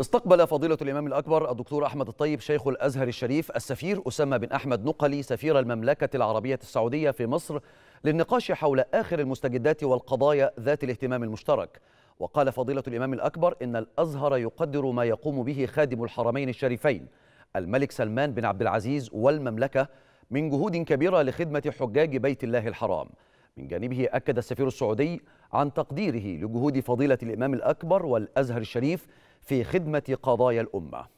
استقبل فضيلة الإمام الأكبر الدكتور أحمد الطيب شيخ الأزهر الشريف السفير أسامة بن أحمد نقلي سفير المملكة العربية السعودية في مصر للنقاش حول آخر المستجدات والقضايا ذات الاهتمام المشترك وقال فضيلة الإمام الأكبر إن الأزهر يقدر ما يقوم به خادم الحرمين الشريفين الملك سلمان بن عبد العزيز والمملكة من جهود كبيرة لخدمة حجاج بيت الله الحرام من جانبه أكد السفير السعودي عن تقديره لجهود فضيلة الإمام الأكبر والأزهر الشريف في خدمة قضايا الأمة